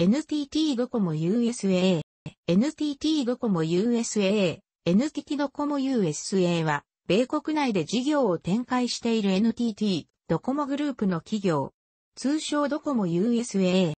NTT ドコモ USA、NTT ドコモ USA、NTT ドコモ USA は、米国内で事業を展開している NTT ドコモグループの企業、通称ドコモ USA。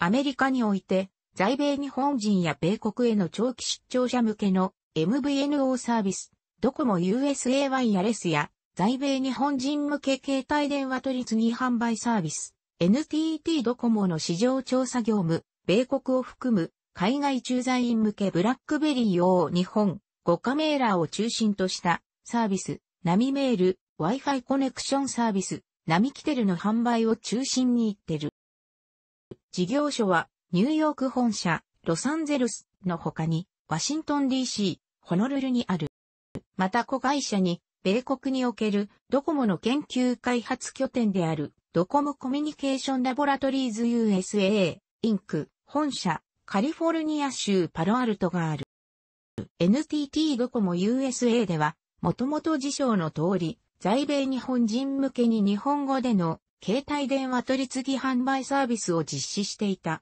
アメリカにおいて、在米日本人や米国への長期出張者向けの MVNO サービス、ドコモ USA ワイヤレスや、在米日本人向け携帯電話取り次ぎ販売サービス、NTT ドコモの市場調査業務、米国を含む海外駐在員向けブラックベリーを日本5カメーラーを中心としたサービス、ナミメール、Wi-Fi コネクションサービス、ナミキテルの販売を中心に行ってる。事業所はニューヨーク本社、ロサンゼルスの他にワシントン DC、ホノルルにある。また子会社に米国におけるドコモの研究開発拠点であるドコモコミュニケーションラボラトリーズ USA、インク、本社、カリフォルニア州パロアルトがある。NTT ドコモ USA では、もともと辞書の通り、在米日本人向けに日本語での携帯電話取次販売サービスを実施していた。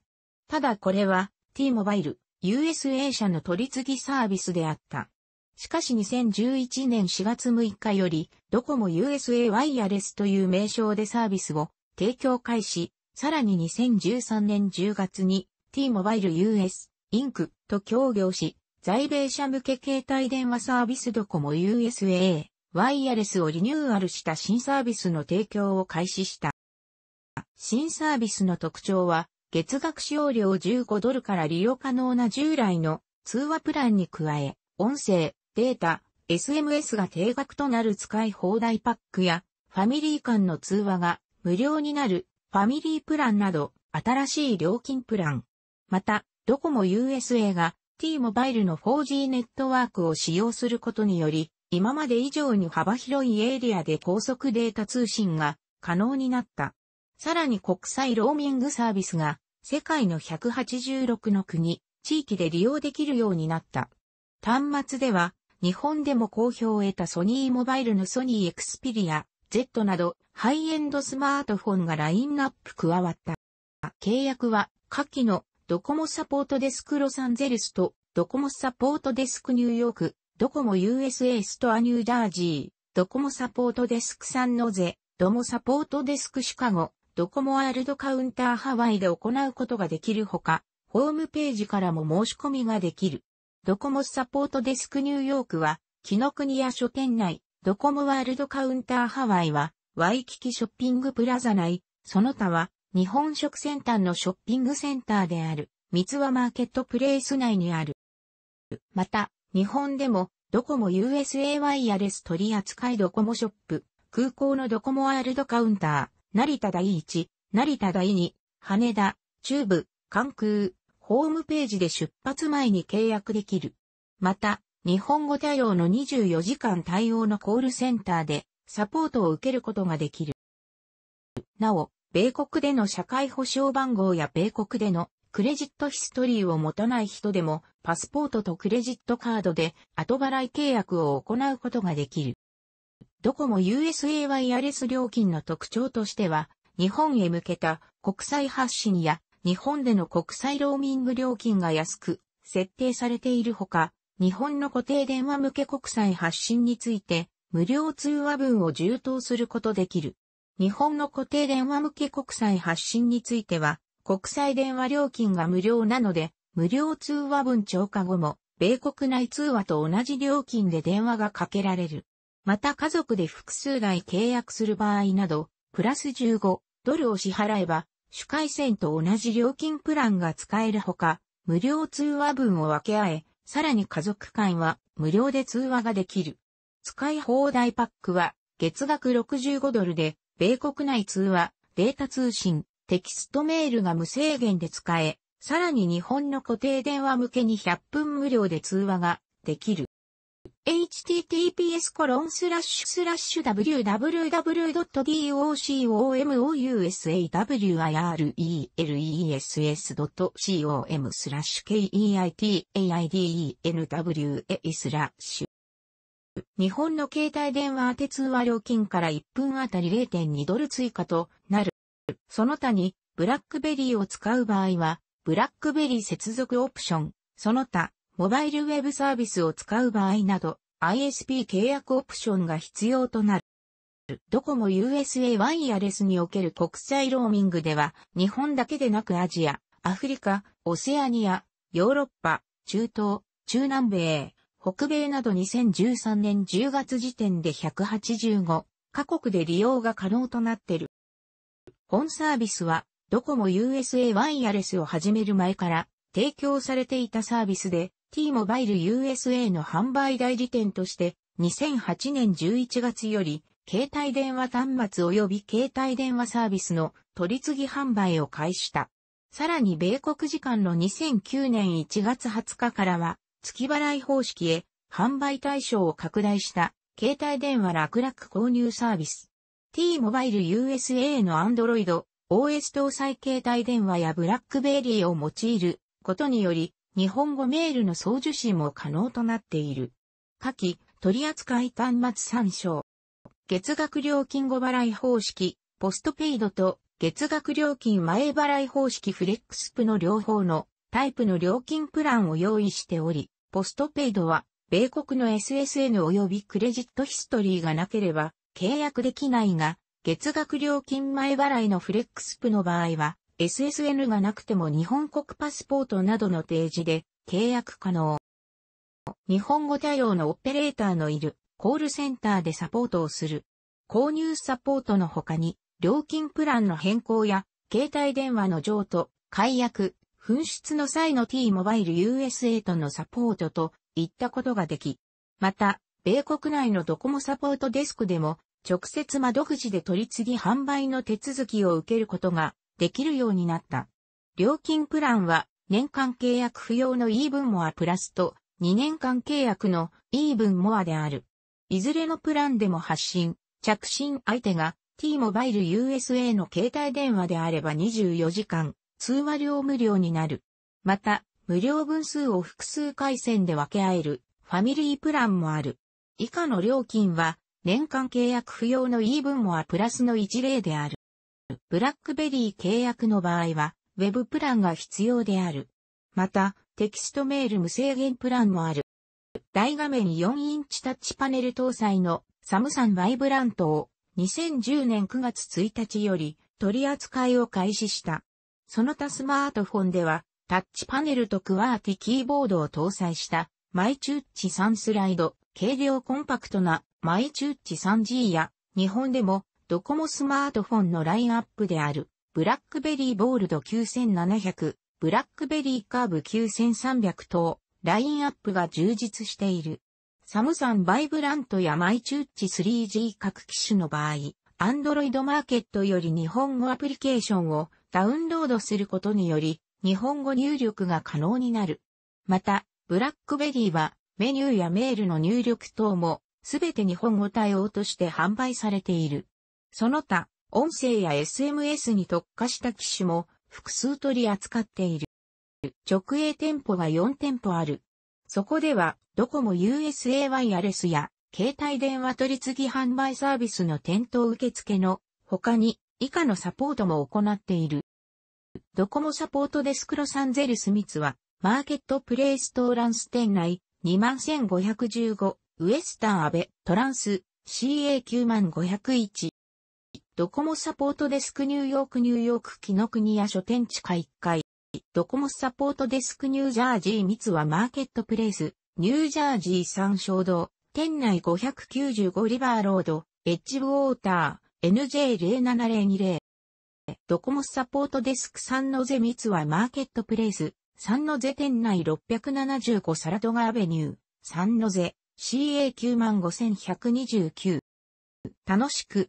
ただこれは T モバイル USA 社の取次サービスであった。しかし2011年4月6日より、ドコモ USA ワイヤレスという名称でサービスを提供開始、さらに2013年10月に T モバイル US、インクと協業し、在米社向け携帯電話サービスドコモ USA、ワイヤレスをリニューアルした新サービスの提供を開始した。新サービスの特徴は、月額使用料15ドルから利用可能な従来の通話プランに加え、音声、データ、SMS が定額となる使い放題パックや、ファミリー間の通話が無料になるファミリープランなど、新しい料金プラン。また、ドコモ USA が T モバイルの 4G ネットワークを使用することにより、今まで以上に幅広いエリアで高速データ通信が可能になった。さらに国際ローミングサービスが世界の186の国、地域で利用できるようになった。端末では日本でも好評を得たソニーモバイルのソニーエクスピリア、Z など、ハイエンドスマートフォンがラインナップ加わった。契約は、下記のドコモサポートデスクロサンゼルスと、ドコモサポートデスクニューヨーク、ドコモ USA ストアニューダージー、ドコモサポートデスクサンノゼ、ドモサポートデスクシカゴ、ドコモワールドカウンターハワイで行うことができるほか、ホームページからも申し込みができる。ドコモサポートデスクニューヨークは、木の国や書店内、ドコモワールドカウンターハワイは、ワイキキショッピングプラザ内、その他は、日本食センターのショッピングセンターである、三つ輪マーケットプレイス内にある。また、日本でも、ドコモ USA ワイヤレス取扱いドコモショップ、空港のドコモワールドカウンター、成田第一、成田第二、羽田、中部、関空、ホームページで出発前に契約できる。また、日本語対応の24時間対応のコールセンターでサポートを受けることができる。なお、米国での社会保障番号や米国でのクレジットヒストリーを持たない人でもパスポートとクレジットカードで後払い契約を行うことができる。ドコモ USA ワイヤレス料金の特徴としては日本へ向けた国際発信や日本での国際ローミング料金が安く設定されているほか、日本の固定電話向け国際発信について、無料通話分を充当することできる。日本の固定電話向け国際発信については、国際電話料金が無料なので、無料通話分超過後も、米国内通話と同じ料金で電話がかけられる。また家族で複数台契約する場合など、プラス15ドルを支払えば、主回線と同じ料金プランが使えるほか、無料通話分を分け合え、さらに家族間は無料で通話ができる。使い放題パックは月額65ドルで、米国内通話、データ通信、テキストメールが無制限で使え、さらに日本の固定電話向けに100分無料で通話ができる。https www.docomousawireeless.com スラッシュ keitaidena スラッシュ日本の携帯電話通話料金から1分あたり0.2ドル追加となる。その他に、ブラックベリーを使う場合は、ブラックベリー接続オプション、その他、モバイルウェブサービスを使う場合など、ISP 契約オプションが必要となる。ドコモ USA ワイヤレスにおける国際ローミングでは、日本だけでなくアジア、アフリカ、オセアニア、ヨーロッパ、中東、中南米、北米など2013年10月時点で185カ国で利用が可能となっている。本サービスはドコモ USA ワイヤレスを始める前から提供されていたサービスで T モバイル USA の販売代理店として、2008年11月より、携帯電話端末及び携帯電話サービスの取り次ぎ販売を開始した。さらに米国時間の2009年1月20日からは、月払い方式へ販売対象を拡大した携帯電話楽々購入サービス。T モバイル USA の Android OS 搭載携帯電話やブラックベリーを用いることにより日本語メールの送受信も可能となっている。下記、取扱端末参照。月額料金後払い方式、ポストペイドと月額料金前払い方式フレックスプの両方のタイプの料金プランを用意しており、ポストペイドは米国の SSN 及びクレジットヒストリーがなければ契約できないが、月額料金前払いのフレックスプの場合は、SSN がなくても日本国パスポートなどの提示で契約可能。日本語対応のオペレーターのいるコールセンターでサポートをする。購入サポートの他に、料金プランの変更や、携帯電話の譲渡、解約、紛失の際の T モバイル USA とのサポートといったことができ、また、米国内のドコモサポートデスクでも、直接窓口で取り次ぎ販売の手続きを受けることができるようになった。料金プランは年間契約不要の e 分 r e プラスと2年間契約の e 分 r e である。いずれのプランでも発信、着信相手が T モバイル USA の携帯電話であれば24時間通話料無料になる。また、無料分数を複数回線で分け合えるファミリープランもある。以下の料金は年間契約不要の e 分 r e プラスの一例である。ブラックベリー契約の場合は、ウェブプランが必要である。また、テキストメール無制限プランもある。大画面4インチタッチパネル搭載のサムサンバイブラントを2010年9月1日より取り扱いを開始した。その他スマートフォンではタッチパネルとクワーティキーボードを搭載したマイチュッチ3スライド、軽量コンパクトなマイチュッチ 3G や日本でもドコモスマートフォンのラインアップである、ブラックベリーボールド9700、ブラックベリーカーブ9300等、ラインアップが充実している。サムサンバイブラントやマイチュッチ 3G 各機種の場合、アンドロイドマーケットより日本語アプリケーションをダウンロードすることにより、日本語入力が可能になる。また、ブラックベリーはメニューやメールの入力等もすべて日本語対応として販売されている。その他、音声や SMS に特化した機種も複数取り扱っている。直営店舗は4店舗ある。そこでは、ドコモ USA ワイヤレスや、携帯電話取次販売サービスの店頭受付の他に以下のサポートも行っている。ドコモサポートデスクロサンゼルスミツはマーケットプレイストーランス店内21515ウエスタンアベトランス c a 9 5 0 1ドコモサポートデスクニューヨークニューヨーク木の国屋書店地下1階。ドコモサポートデスクニュージャージー三はマーケットプレイス。ニュージャージー三省堂。店内595リバーロード。エッジウォーター。NJ07020。ドコモサポートデスク三のゼ三はマーケットプレイス。三のゼ店内675サラドガーベニュー。三のゼ CA95129。楽しく。